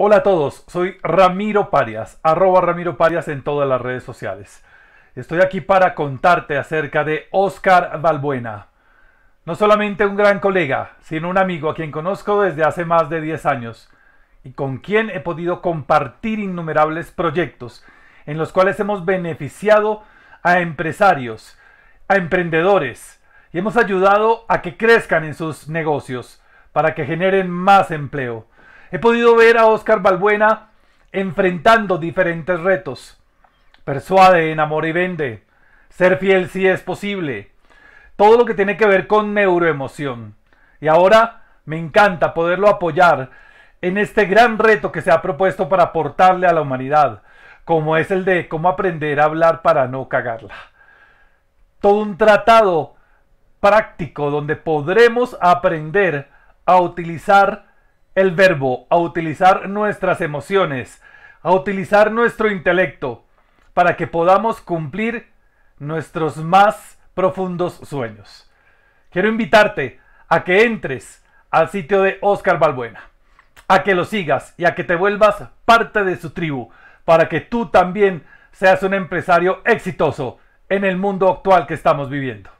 Hola a todos, soy Ramiro Parias, arroba Ramiro Parias en todas las redes sociales. Estoy aquí para contarte acerca de Oscar Valbuena. No solamente un gran colega, sino un amigo a quien conozco desde hace más de 10 años y con quien he podido compartir innumerables proyectos en los cuales hemos beneficiado a empresarios, a emprendedores y hemos ayudado a que crezcan en sus negocios para que generen más empleo. He podido ver a Oscar Balbuena enfrentando diferentes retos. Persuade, enamora y vende. Ser fiel si es posible. Todo lo que tiene que ver con neuroemoción. Y ahora me encanta poderlo apoyar en este gran reto que se ha propuesto para aportarle a la humanidad, como es el de cómo aprender a hablar para no cagarla. Todo un tratado práctico donde podremos aprender a utilizar el verbo, a utilizar nuestras emociones, a utilizar nuestro intelecto, para que podamos cumplir nuestros más profundos sueños. Quiero invitarte a que entres al sitio de Oscar Balbuena, a que lo sigas y a que te vuelvas parte de su tribu, para que tú también seas un empresario exitoso en el mundo actual que estamos viviendo.